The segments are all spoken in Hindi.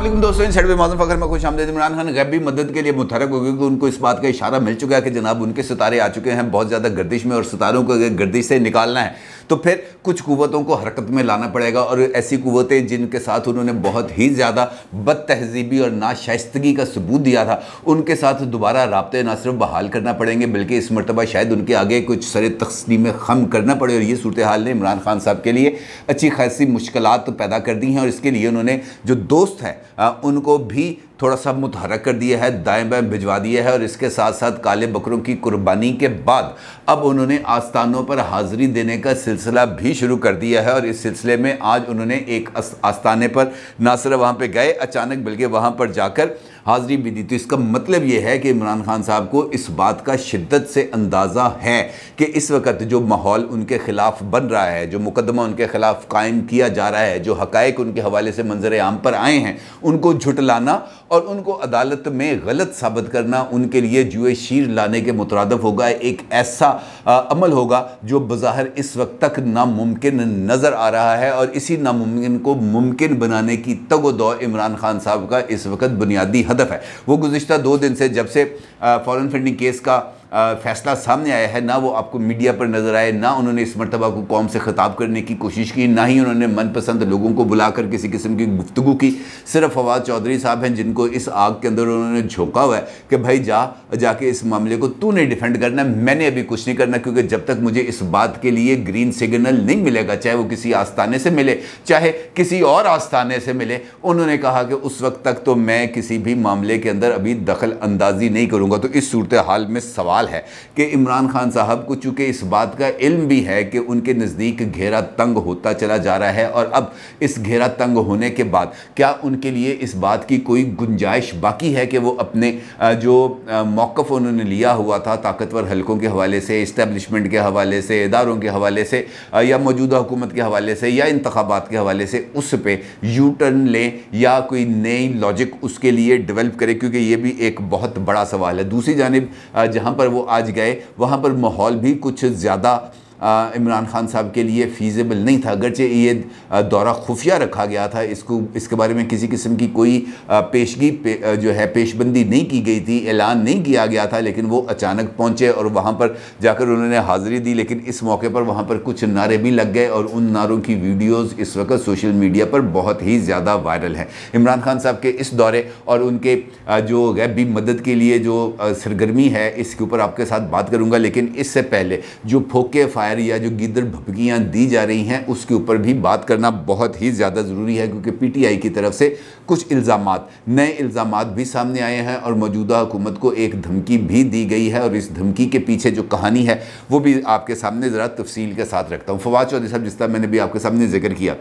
अल्लाम दोस्तों इन सैडवे मौजूद फ़खर में खुश आमदेद इमरान खान गैबी मदद के लिए मुतरक हो गए कि उनको इस बात का इशारा मिल चुका है कि जनाब उनके सितारे आ चुके हैं बहुत ज़्यादा गर्दिश में और सितारों को अगर गर्दिश से निकालना है तो फिर कुछ कुतों को हरकत में लाना पड़ेगा और ऐसी कुतें जिनके साथ उन्होंने बहुत ही ज़्यादा बद तहजीबी और नाशाइतगी का सबूत दिया था उनके साथ दोबारा रबते ना सिर्फ बहाल करना पड़ेंगे बल्कि इस मरतबा शायद उनके आगे कुछ सर तकसीम खम करना पड़े और ये सूरत हाल ने इमरान खान साहब के लिए अच्छी खासी मुश्किल पैदा कर दी हैं और इसके लिए उन्होंने जो दोस्त हैं उनको भी थोड़ा सा मुतहरक कर दिया है दाएं बाएं भिजवा दिया है और इसके साथ साथ काले बकरों की कुर्बानी के बाद अब उन्होंने आस्थानों पर हाजिरी देने का सिलसिला भी शुरू कर दिया है और इस सिलसिले में आज उन्होंने एक आस्थाने पर ना सिर्फ वहाँ पर गए अचानक बल्कि वहाँ पर जाकर हाजिरी भी दी तो इसका मतलब ये है कि इमरान खान साहब को इस बात का शिद्दत से अंदाज़ा है कि इस वक्त जो माहौल उनके ख़िलाफ़ बन रहा है जो मुकदमा उनके ख़िलाफ़ कायम किया जा रहा है जो हकायक उनके हवाले से मंजर आम पर आए हैं उनको झुटलाना और उनको अदालत में गलत साबित करना उनके लिए जुए शीर लाने के मुतरदफ होगा एक ऐसा आ, अमल होगा जो बाहर इस वक्त तक नामुमकिन नज़र आ रहा है और इसी नामुमकिन को मुमकिन बनाने की तगो दौ इमरान खान साहब का इस वक्त बुनियादी हदफ है वो गुज्त दो दिन से जब से फ़ॉरन फंडिंग केस का फैसला सामने आया है ना वो आपको मीडिया पर नज़र आए ना उन्होंने इस मरतबा को कौम से ख़ताब करने की कोशिश की ना ही उन्होंने मनपसंद लोगों को बुलाकर किसी किस्म की गुफ्तु की सिर्फ फवाद चौधरी साहब हैं जिनको इस आग के अंदर उन्होंने झोंका हुआ है कि भाई जा जाके इस मामले को तू नहीं डिफेंड करना मैंने अभी कुछ नहीं करना क्योंकि जब तक मुझे इस बात के लिए ग्रीन सिग्नल नहीं मिलेगा चाहे वो किसी आस्थाने से मिले चाहे किसी और आस्थाने से मिले उन्होंने कहा कि उस वक्त तक तो मैं किसी भी मामले के अंदर अभी दखल अंदाजी नहीं करूँगा तो इस सूरत हाल में सवाल सवाल है कि इमरान खान साहब को चूँकि इस बात का इल्म भी है कि उनके नज़दीक घेरा तंग होता चला जा रहा है और अब इस घेरा तंग होने के बाद क्या उनके लिए इस बात की कोई गुंजाइश बाकी है कि वो अपने जो मौक़ उन्होंने लिया हुआ था ताकतवर हलकों के हवाले से इस्टेबलिशमेंट के हवाले से इदारों के हवाले से या मौजूदा हुकूमत के हवाले से या इंतबात के हवाले से उस पर यू टर्न लें या कोई नई लॉजिक उसके लिए डेवलप करें क्योंकि ये भी एक बहुत बड़ा सवाल है दूसरी जानब जहाँ पर वो आज गए वहाँ पर माहौल भी कुछ ज़्यादा इमरान खान साहब के लिए फीजेबल नहीं था अगरचे ये दौरा खुफिया रखा गया था इसको इसके बारे में किसी किस्म की कोई पेशगी पे, जो है पेशबंदी नहीं की गई थी ऐलान नहीं किया गया था लेकिन वो अचानक पहुँचे और वहाँ पर जाकर उन्होंने हाज़िरी दी लेकिन इस मौके पर वहाँ पर कुछ नारे भी लग गए और उन नारों की वीडियोज़ इस वक्त सोशल मीडिया पर बहुत ही ज़्यादा वायरल हैं इमरान खान साहब के इस दौरे और उनके जो गैबी मदद के लिए जो सरगर्मी है इसके ऊपर आपके साथ बात करूँगा लेकिन इससे पहले जो फोके फायर फायर या जो गिदड़ भपकियाँ दी जा रही हैं उसके ऊपर भी बात करना बहुत ही ज़्यादा ज़रूरी है क्योंकि पीटीआई की तरफ से कुछ इल्ज़ाम नए इल्ज़ाम भी सामने आए हैं और मौजूदा हुकूमत को एक धमकी भी दी गई है और इस धमकी के पीछे जो कहानी है वो भी आपके सामने ज़रा तफसील के साथ रखता हूँ फवाद चौधरी साहब जिस तरह मैंने भी आपके सामने जिक्र किया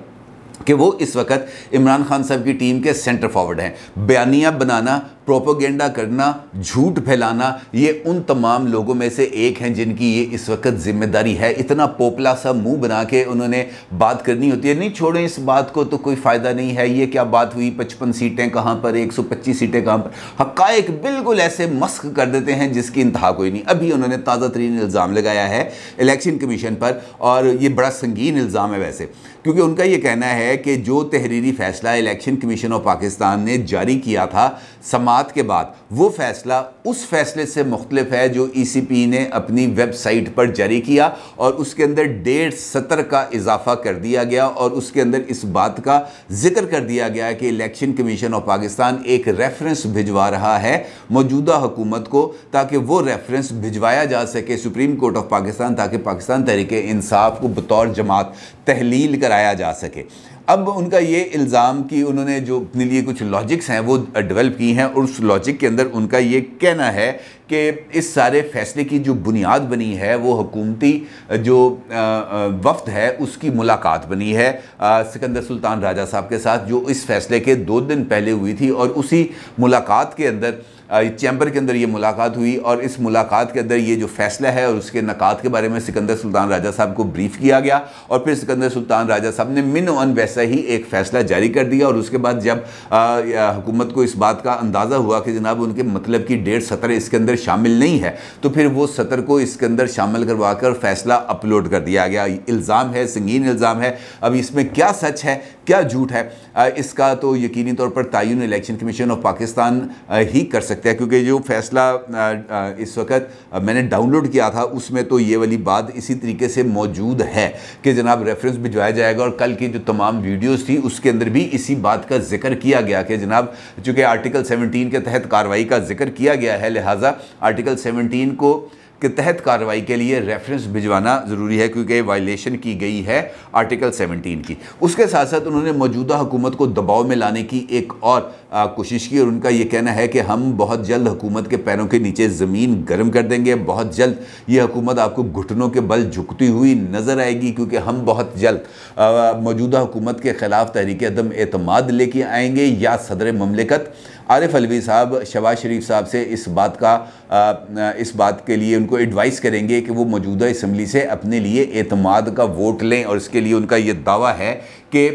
कि वो इस वक्त इमरान खान साहब की टीम के सेंटर फॉरवर्ड हैं बयानिया बनाना प्रोपोगेंडा करना झूठ फैलाना ये उन तमाम लोगों में से एक हैं जिनकी ये इस वक्त जिम्मेदारी है इतना पोपला सा मुंह बना के उन्होंने बात करनी होती है नहीं छोड़ें इस बात को तो कोई फ़ायदा नहीं है ये क्या बात हुई पचपन सीटें कहाँ पर एक सौ पच्चीस सीटें कहाँ पर हकायक बिल्कुल ऐसे मस्क कर देते हैं जिसकी इंतहा कोई नहीं अभी उन्होंने ताज़ा तरीन इल्ज़ाम लगाया है इलेक्शन कमीशन पर और ये बड़ा संगीन इल्ज़ाम है वैसे क्योंकि उनका ये कहना है कि जो तहरीरी फ़ैसला इलेक्शन कमीशन ऑफ पाकिस्तान ने जारी किया था समाज इकदाम के बाद वो फ़ैसला उस फैसले से मुख्तलिफ है जो ई सी पी ने अपनी वेबसाइट पर जारी किया और उसके अंदर डेढ़ सत्र का इजाफा कर दिया गया और उसके अंदर इस बात का जिक्र कर दिया गया कि इलेक्शन कमीशन ऑफ पाकिस्तान एक रेफरेंस भिजवा रहा है मौजूदा हुकूमत को ताकि वो रेफरेंस भिजवाया जा सके सुप्रीम कोर्ट ऑफ पाकिस्तान ताकि पाकिस्तान तहरीक इंसाफ को बतौर जमात तहलील कराया जा सके अब उनका ये इल्ज़ाम कि उन्होंने जो अपने लिए कुछ लॉजिक्स हैं वो डेवलप की हैं और उस लॉजिक के अंदर उनका ये कहना है कि इस सारे फैसले की जो बुनियाद बनी है वो हकूमती जो वफ्त है उसकी मुलाकात बनी है सिकंदर सुल्तान राजा साहब के साथ जो इस फैसले के दो दिन पहले हुई थी और उसी मुलाकात के अंदर चैम्बर के अंदर ये मुलाकात हुई और इस मुलाकात के अंदर ये जो फैसला है और उसके नकात के बारे में सिकंदर सुल्तान राजा साहब को ब्रीफ किया गया और फिर सिकंदर सुल्तान राजा साहब ने मिन अन वैसा ही एक फ़ैसला जारी कर दिया और उसके बाद जब हुकूमत को इस बात का अंदाज़ा हुआ कि जनाब उनके मतलब की डेढ़ सतर इसके अंदर शामिल नहीं है तो फिर वो सतर को इसके अंदर शामिल करवा कर फैसला अपलोड कर दिया गया इल्ज़ाम है संगीन इल्ज़ाम है अब इसमें क्या सच है क्या झूठ है इसका तो यकीनी तौर पर तयन इलेक्शन कमीशन ऑफ पाकिस्तान ही कर सकता है क्योंकि जो फैसला इस वक्त मैंने डाउनलोड किया था उसमें तो ये वाली बात इसी तरीके से मौजूद है कि जनाब रेफरेंस भिजवाया जाएगा और कल की जो तमाम वीडियोज़ थी उसके अंदर भी इसी बात का जिक्र किया गया कि जनाब चूँकि आर्टिकल सेवनटीन के तहत कार्रवाई का जिक्र किया गया है लिहाजा आर्टिकल सेवनटीन को के तहत कार्रवाई के लिए रेफरेंस भिजवाना ज़रूरी है क्योंकि वायलेशन की गई है आर्टिकल 17 की उसके साथ साथ उन्होंने मौजूदा हुकूमत को दबाव में लाने की एक और आ, कोशिश की और उनका ये कहना है कि हम बहुत जल्द हुकूमत के पैरों के नीचे ज़मीन गर्म कर देंगे बहुत जल्द ये हुकूमत आपको घुटनों के बल झुकती हुई नज़र आएगी क्योंकि हम बहुत जल्द मौजूदा हुकूमत के ख़िलाफ़ तहरीक अदम अतमाद लेके आएंगे या सदर ममलिकत आरिफ अलवी साहब शबाज शरीफ साहब से इस बात का इस बात के लिए उनको एडवाइस करेंगे कि वो मौजूदा इसम्बली से अपने लिए अतमाद का वोट लें और इसके लिए उनका ये दावा है कि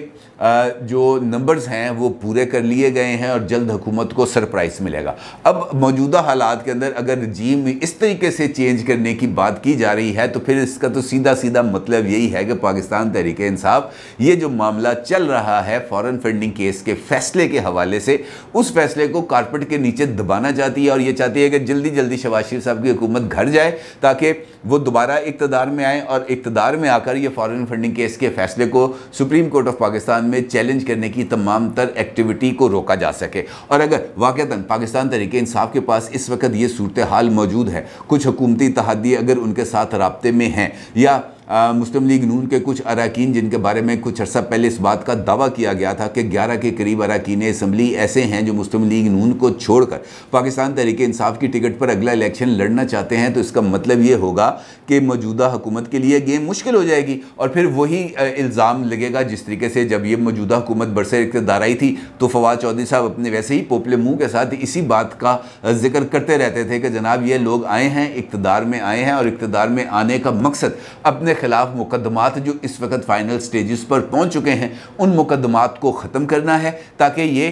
जो नंबर्स हैं वो पूरे कर लिए गए हैं और जल्द हुकूमत को सरप्राइज़ मिलेगा अब मौजूदा हालात के अंदर अगर रजीम इस तरीके से चेंज करने की बात की जा रही है तो फिर इसका तो सीधा सीधा मतलब यही है कि पाकिस्तान तहरीक इंसाफ ये जो मामला चल रहा है फॉरेन फंडिंग केस के फैसले के हवाले से उस फैसले को कारपेट के नीचे दबाना चाहती है और ये चाहती है कि जल्दी जल्दी शबाज शरीफ साहब की हुकूमत घर जाए ताकि वो दोबारा इकतदार में आए और इकतदार में आकर ये फॉरन फंडिंग केस के फैसले को supreme court of Pakistan Pakistan में चैलेंज करने की तमाम तर एक्टिविटी को रोका जा सके और अगर वाक़ता पाकिस्तान तरीके इंसाफ के पास इस वक्त ये सूरत हाल मौजूद है कुछ हुकूमती तहदी अगर उनके साथ रबते में हैं या मुस्लिम लीग नून के कुछ अरकान जिनके बारे में कुछ अर्सा पहले इस बात का दावा किया गया था कि 11 के करीब अरकान इसम्बली ऐसे हैं जो मुस्लिम लीग नून को छोड़कर पाकिस्तान तहरीक इंसाफ की टिकट पर अगला इलेक्शन लड़ना चाहते हैं तो इसका मतलब ये होगा कि मौजूदा हुकूमत के लिए गेम मुश्किल हो जाएगी और फिर वही इल्ज़ाम लगेगा जिस तरीके से जब ये मौजूदा हुकूमत बरसर इकतदार आई थी तो फवाद चौधरी साहब अपने वैसे ही पोपले मुँह के साथ इसी बात का जिक्र करते रहते थे कि जनाब ये लोग आए हैं इकतदार में आए हैं और इकतदार में आने का मकसद अपने ख़िलाफ़ मुकदमात जो इस वक्त फ़ाइनल स्टेज़ पर पहुंच चुके हैं उन मुकदमात को ख़त्म करना है ताकि ये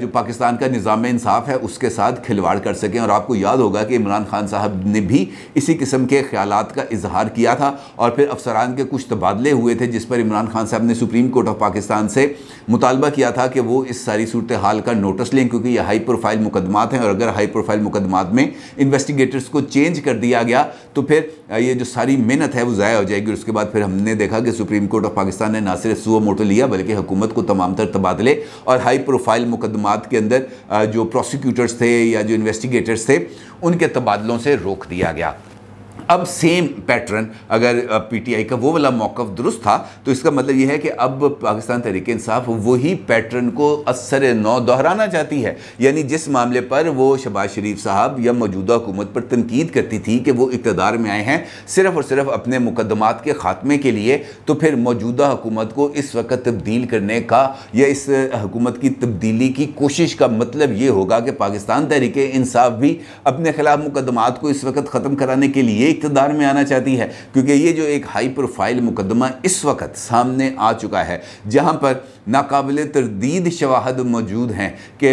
जो पाकिस्तान का निज़ाम इंसाफ है उसके साथ खिलवाड़ कर सकें और आपको याद होगा कि इमरान खान साहब ने भी इसी किस्म के ख्याल का इजहार किया था और फिर अफसरान के कुछ तबादले हुए थे जिस पर इमरान खान साहब ने सुप्रीम कोर्ट ऑफ पाकिस्तान से मुतालबा किया था कि वो इस सारी सूरत हाल का नोटिस लें क्योंकि ये हाई प्रोफाइल मुकदमात हैं और अगर हाई प्रोफाइल मुकदमात में इन्वेस्टिगेटर्स को चेंज कर दिया गया तो फिर ये जो सारी मेहनत है वो सज़ाया हो जाएगी उसके बाद फिर हमने देखा कि सुप्रीम कोर्ट ऑफ पाकिस्तान ने ना सिर्फ सुबह मोटो लिया बल्कि हुकूमत को तमाम तर तबादले और हाई प्रोफाइल मुकदमात के अंदर जो प्रोसिक्यूटर्स थे या जो इन्वेस्टिगेटर्स थे उनके तबादलों से रोक दिया गया अब सेम पैटर्न अगर पीटीआई का वो वाला मौकफ दुरुस्त था तो इसका मतलब यह है कि अब पाकिस्तान तरीके इंसाफ वही पैटर्न को असर नौ दोहराना चाहती है यानी जिस मामले पर वो शबाज शरीफ साहब या मौजूदा हुकूमत पर तनकीद करती थी कि वो इकतदार में आए हैं सिर्फ और सिर्फ अपने मुकदमात के खात्मे के लिए तो फिर मौजूदा हुकूमत को इस वक्त तब्दील करने का या इस हुकूमत की तब्दीली की कोशिश का मतलब ये होगा कि पाकिस्तान तहरीक इंसाफ भी अपने खिलाफ मुकदमात को इस वक्त ख़त्म कराने के लिए ये इकतदार में आना चाहती है क्योंकि ये जो एक हाई प्रोफाइल मुकदमा इस वक्त सामने आ चुका है जहाँ पर नाकबिल तरदीद शवाहद मौजूद हैं कि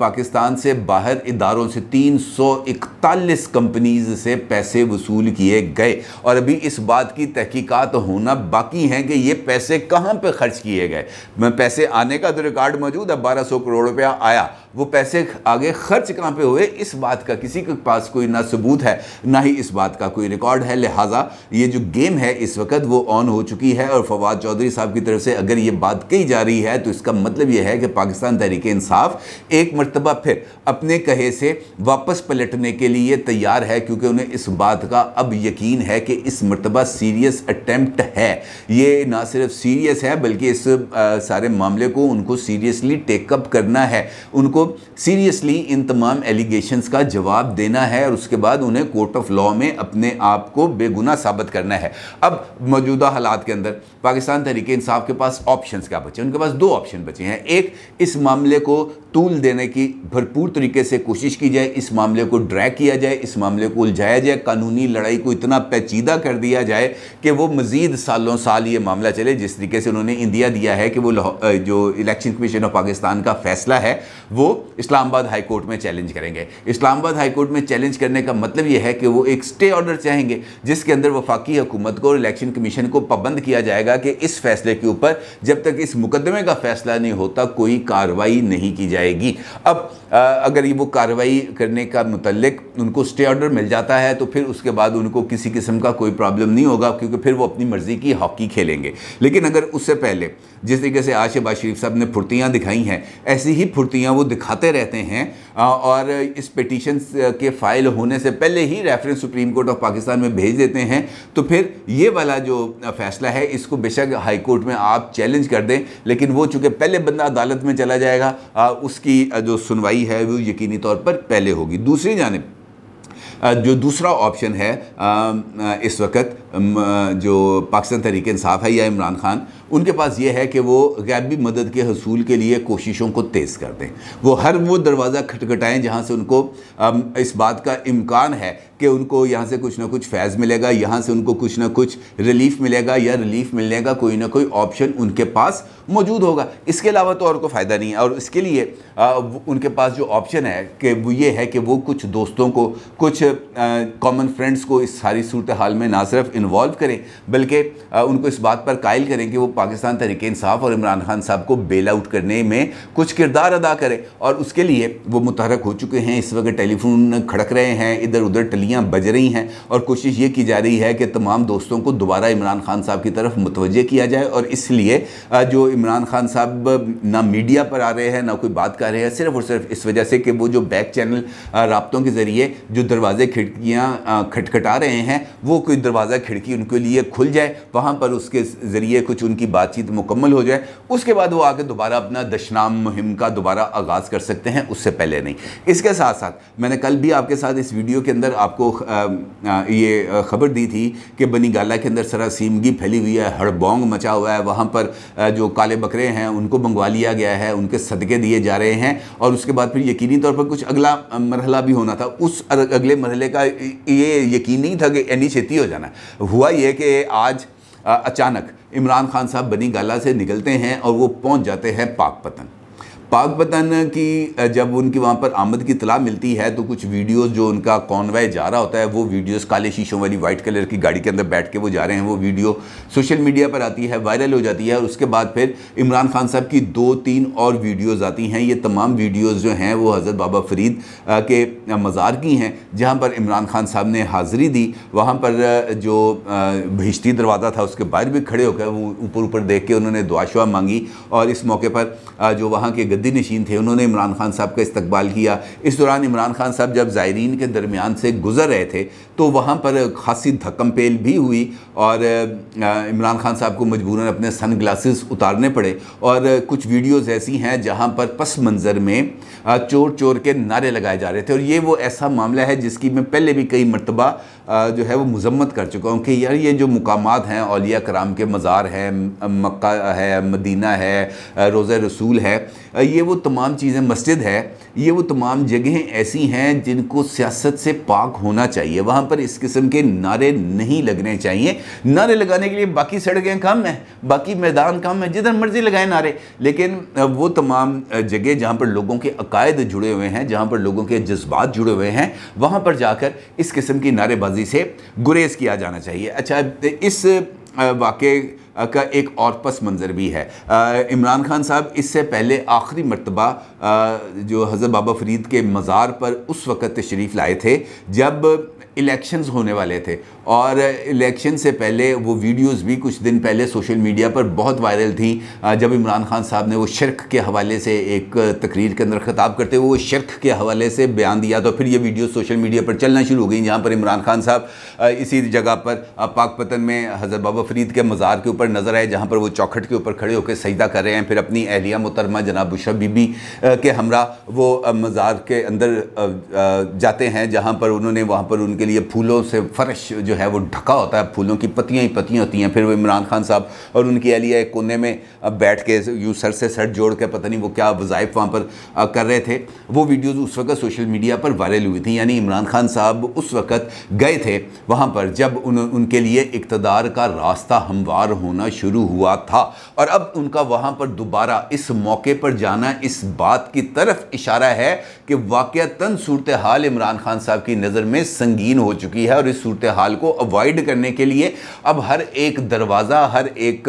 पाकिस्तान से बाहर इदारों से तीन सौ इकतालीस कंपनीज से पैसे वसूल किए गए और अभी इस बात की तहकीकात होना बाकी हैं कि ये पैसे कहाँ पर खर्च किए गए पैसे आने का तो रिकॉर्ड मौजूद है बारह सौ करोड़ रुपया आया वो पैसे आगे खर्च कहाँ पे हुए इस बात का किसी के पास कोई ना सबूत है ना ही इस बात का कोई रिकॉर्ड है लिहाजा ये जो गेम है इस वक्त वो ऑन हो चुकी है और फवाद चौधरी साहब की तरफ से अगर ये बात कही जा रही है तो इसका मतलब यह है कि पाकिस्तान तहरीक इंसाफ एक मरतबा फिर अपने कहे से वापस पलटने के लिए तैयार है क्योंकि उन्हें इस बात का अब यकीन है कि इस मरतबा सीरियस अटैम्प्ट है ये ना सिर्फ सीरियस है बल्कि इस आ, सारे मामले को उनको सीरियसली टेकअप करना है उनको सीरियसली इन तमाम एलिगेशन का जवाब देना है और उसके बाद उन्हें कोर्ट ऑफ लॉ में अपने आप को बेगुना साबित करना है अब मौजूदा हालात के अंदर पाकिस्तान तरीके इंसाफ के पास ऑप्शंस क्या बचे उनके पास दो ऑप्शन बचे हैं एक इस मामले को टूल देने की भरपूर तरीके से कोशिश की जाए इस मामले को ड्रैक किया जाए इस मामले को उलझाया जाए कानूनी लड़ाई को इतना पेचीदा कर दिया जाए कि वो मज़ीद सालों साल ये मामला चले जिस तरीके से उन्होंने इंडिया दिया है कि वो जो इलेक्शन कमीशन ऑफ पाकिस्तान का फैसला है वो इस्लामाबाद हाई कोर्ट में चैलेंज करेंगे इस्लामाबाद हाई कोर्ट में चैलेंज करने का मतलब यह है कि वो एक स्टे ऑर्डर चाहेंगे जिसके अंदर वफाकी हुकूमत को और इलेक्शन कमीशन को पाबंद किया जाएगा कि इस फैसले के ऊपर जब तक इस मुकदमे का फैसला नहीं होता कोई कार्रवाई नहीं की जाए जाएगी अब आ, अगर ये वो कार्रवाई करने का मतलब उनको स्टे ऑर्डर मिल जाता है तो फिर उसके बाद उनको किसी किस्म का कोई प्रॉब्लम नहीं होगा क्योंकि फिर वो अपनी मर्ज़ी की हॉकी खेलेंगे लेकिन अगर उससे पहले जिस तरीके से आज आशरीफ़ शरीफ साहब ने फुर्तियाँ दिखाई हैं ऐसी ही फुर्तियाँ वो दिखाते रहते हैं और इस पटिशन के फाइल होने से पहले ही reference supreme court of Pakistan में भेज देते हैं तो फिर ये वाला जो फैसला है इसको बेशक हाई कोर्ट में आप चैलेंज कर दें लेकिन वो चूँकि पहले बंदा अदालत में चला जाएगा उसकी जो सुनवाई है वो यकीनी तौर पर पहले होगी दूसरी जानब जो दूसरा ऑप्शन है इस वक्त जो पाकिस्तान तहरीक इंसाफ है या इमरान खान उनके पास ये है कि वो गैबी मदद के हसूल के लिए कोशिशों को तेज़ कर दें वो हर वो दरवाज़ा खटखटाएँ जहाँ से उनको इस बात का इम्कान है कि उनको यहाँ से कुछ ना कुछ फैज़ मिलेगा यहाँ से उनको कुछ ना कुछ रिलीफ मिलेगा या रिलीफ मिलने का कोई ना कोई ऑप्शन उनके पास मौजूद होगा इसके अलावा तो और कोई फ़ायदा नहीं है और इसके लिए उनके पास जो ऑप्शन है कि वो ये है कि वो कुछ दोस्तों को कुछ कॉमन फ्रेंड्स को इस सारी सूरत हाल में ना सिर्फ इन्वॉल्व करें बल्कि उनको इस बात पर कायल करें कि वो पाकिस्तान तरीके इंसाफ और इमरान खान साहब को बेल आउट करने में कुछ किरदार अदा करें और उसके लिए वो मुतहरक हो चुके हैं इस वक्त टेलीफोन खड़क रहे हैं इधर उधर टलियाँ बज रही हैं और कोशिश ये की जा रही है कि तमाम दोस्तों को दोबारा इमरान खान साहब की तरफ मुतवजह किया जाए और इसलिए जो इमरान खान साहब ना मीडिया पर आ रहे हैं ना कोई बात कर रहे हैं सिर्फ और सिर्फ इस वजह से कि वो जो बैक चैनल रबतों के ज़रिए जो दरवाज़े खिड़कियाँ खटखटा रहे हैं वो कोई दरवाज़ा खिड़की उनके लिए खुल जाए वहाँ पर उसके ज़रिए कुछ उनकी बातचीत मुकम्मल हो जाए उसके बाद वो आगे दोबारा अपना दशनाम मुहिम का दोबारा आगाज़ कर सकते हैं उससे पहले नहीं इसके साथ साथ मैंने कल भी आपके साथ इस वीडियो के अंदर आपको ये खबर दी थी कि बनी गाला के अंदर सरासीमगी फैली हुई है हड़बोंग मचा हुआ है वहाँ पर जो काले बकरे हैं उनको मंगवा लिया गया है उनके सदके दिए जा रहे हैं और उसके बाद फिर यकीनी तौर पर कुछ अगला मरहला भी होना था उस अगले मरहले का ये यकीन नहीं था कि एनी छेती हो जाना हुआ यह कि आज अचानक इमरान खान साहब बनी गाला से निकलते हैं और वो पहुंच जाते हैं पाक पतन पाक पतन की जब उनकी वहाँ पर आमद की तलाह मिलती है तो कुछ वीडियोस जो उनका कॉन्वाय जा रहा होता है वो वीडियोस काले शीशों वाली वाइट कलर की गाड़ी के अंदर बैठ के वो जा रहे हैं वो वीडियो सोशल मीडिया पर आती है वायरल हो जाती है और उसके बाद फिर इमरान खान साहब की दो तीन और वीडियोज़ आती हैं ये तमाम वीडियोज़ जो हैं वो हज़रत बाबा फरीद के मज़ार की हैं जहाँ पर इमरान खान साहब ने हाज़िरी दी वहाँ पर जो भिश्ती दरवाज़ा था उसके बाहर भी खड़े होकर वो ऊपर ऊपर देख के उन्होंने दुआशुआ मांगी और इस मौके पर जो वहाँ के नशीन थे उन्होंने इमरान खान साहब का इस्तबाल किया इस दौरान इमरान खान साहब जब ज़ायरीन के दरमियान से गुजर रहे थे तो वहाँ पर खासी पेल भी हुई और इमरान खान साहब को मजबूरन अपने सन ग्लासेस उतारने पड़े और कुछ वीडियोज़ ऐसी हैं जहाँ पर पस मंज़र में चोर चोर के नारे लगाए जा रहे थे और ये वो ऐसा मामला है जिसकी मैं पहले भी कई मरतबा जो है वो मजम्मत कर चुका हूँ कि यार ये जो मुकाम हैं अलिया कराम के मज़ार हैं मक्का है मदीना है रोज़ रसूल है ये वो तमाम चीज़ें मस्जिद है ये वो तमाम जगहें ऐसी हैं जिनको सियासत से पाक होना चाहिए वहाँ पर इस किस्म के नारे नहीं लगने चाहिए नारे लगाने के लिए बाकी सड़कें कम हैं बाकी मैदान कम है जिधर मर्ज़ी लगाएं नारे लेकिन वो तमाम जगह जहाँ पर लोगों के अकायद जुड़े हुए हैं जहाँ पर लोगों के जज्बात जुड़े हुए हैं वहाँ पर जाकर इस किस्म की नारेबाजी मर्ज़ी से गुरेज किया जाना चाहिए अच्छा इस वाक़े का एक और पस मंज़र भी है इमरान खान साहब इससे पहले आखिरी मरतबा जो हज़रत बाबा फरीद के मज़ार पर उस वक़्त तशरीफ़ लाए थे जब इलेक्शंस होने वाले थे और इलेक्शन से पहले वो वीडियोस भी कुछ दिन पहले सोशल मीडिया पर बहुत वायरल थी जब इमरान खान साहब ने वो शिरक के हवाले से एक तकरीर के अंदर ख़ताब करते हुए वो शिरक के हवाले से बयान दिया तो फिर ये वीडियो सोशल मीडिया पर चलना शुरू हो गई जहाँ पर इमरान खान साहब इसी जगह पर पाकपतन में हज़रत बाबा फरीद के मज़ार के ऊपर नज़र आए जहाँ पर वो चौखट के ऊपर खड़े होकर सजदा कर रहे हैं फिर अपनी अहलिया मुतरमा जनाब बुशरा बीबी के हमरा वो मज़ार के अंदर जाते हैं जहाँ पर उन्होंने वहाँ पर उनके लिए फूलों से फर्श जो है वो ढका होता है फूलों की पतियाँ ही पतियाँ होती हैं फिर वो इमरान खान साहब और उनकी अलिया एक कोने में बैठ के यूँ सर से सर जोड़ के पता नहीं वो क्या वज़ाइफ वहाँ पर कर रहे थे वो वीडियोज़ उस वक्त सोशल मीडिया पर वायरल हुई थी यानी इमरान खान साहब उस वक्त गए थे वहाँ पर जब उन, उनके लिए इकतदार का रास्ता हमवार होना शुरू हुआ था और अब उनका वहाँ पर दोबारा इस मौके पर जाना इस बात की तरफ इशारा है कि वाक़ता सूरत हाल इमरान खान साहब की नज़र में संगीत तयीन हो चुकी है और इस सूरत हाल को अवॉइड करने के लिए अब हर एक दरवाज़ा हर एक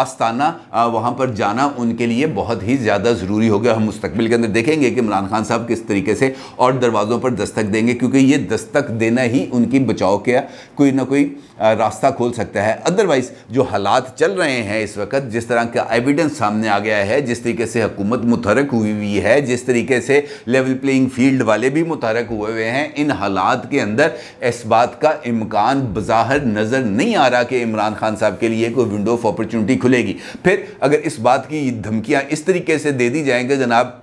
आस्ताना वहाँ पर जाना उनके लिए बहुत ही ज़्यादा ज़रूरी हो गया हम मुस्तबिल के अंदर देखेंगे कि इमरान खान साहब किस तरीके से और दरवाज़ों पर दस्तक देंगे क्योंकि ये दस्तक देना ही उनकी बचाव क्या कोई ना कोई रास्ता खोल सकता है अदरवाइज़ जो हालात चल रहे हैं इस वक्त जिस तरह का एविडेंस सामने आ गया है जिस तरीके से हुकूमत मुतरक हुई हुई है जिस तरीके से लेवल प्लेइंग फील्ड वाले भी मुतरक हुए हुए हैं इन हालात के अंदर इस बात का इम्कान बाहर नज़र नहीं आ रहा कि इमरान खान साहब के लिए कोई विंडो ऑफ अपॉर्चुनिटी खुलेगी फिर अगर इस बात की धमकियाँ इस तरीके से दे दी जाएंगे जनाब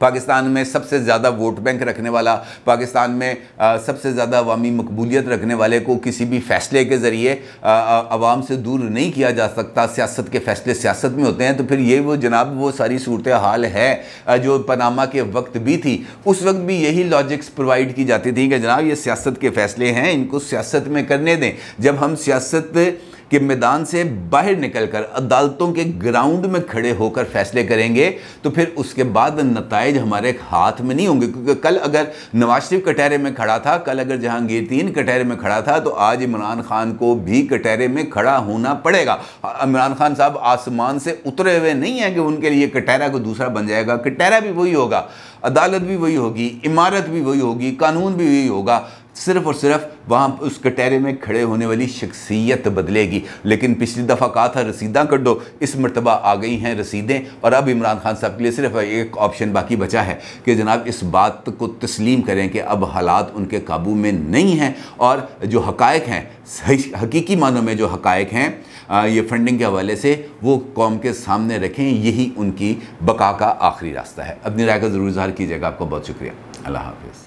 पाकिस्तान में सबसे ज़्यादा वोट बैंक रखने वाला पाकिस्तान में आ, सबसे ज़्यादा अवामी मकबूलियत रखने वाले को किसी भी फ़ैसले के ज़रिए आवाम से दूर नहीं किया जा सकता सियासत के फ़ैसले सियासत में होते हैं तो फिर ये वो जनाब वो सारी सूरत हाल है जो पनामा के वक्त भी थी उस वक्त भी यही लॉजिक्स प्रोवाइड की जाती थी कि जनाब ये सियासत के फ़ैसले हैं इनको सियासत में करने दें जब हम सियासत कि मैदान से बाहर निकलकर अदालतों के ग्राउंड में खड़े होकर फैसले करेंगे तो फिर उसके बाद नतज हमारे हाथ में नहीं होंगे क्योंकि कल अगर नवाज शरीफ कटहरे में खड़ा था कल अगर जहांगीर तीन कटहरे में खड़ा था तो आज इमरान खान को भी कटहरे में खड़ा होना पड़ेगा इमरान खान साहब आसमान से उतरे हुए नहीं है कि उनके लिए कटहरा को दूसरा बन जाएगा कटहरा भी वही होगा अदालत भी वही होगी इमारत भी वही होगी कानून भी वही होगा सिर्फ और सिर्फ वहाँ उस कटहरे में खड़े होने वाली शख्सियत बदलेगी लेकिन पिछली दफ़ा कहा था रसीदा कर दो इस मरतबा आ गई हैं रसीदें और अब इमरान खान साहब के लिए सिर्फ एक ऑप्शन बाकी बचा है कि जनाब इस बात को तस्लीम करें कि अब हालात उनके काबू में नहीं हैं और जो हक़ हैं हकीकी मानों में जो हक हैं ये फंडिंग के हवाले से वो कौम के सामने रखें यही उनकी बका का आखिरी रास्ता है अपनी राय का ज़रूर इजहार कीजिएगा आपका बहुत शुक्रिया अल्लाह हाफिज़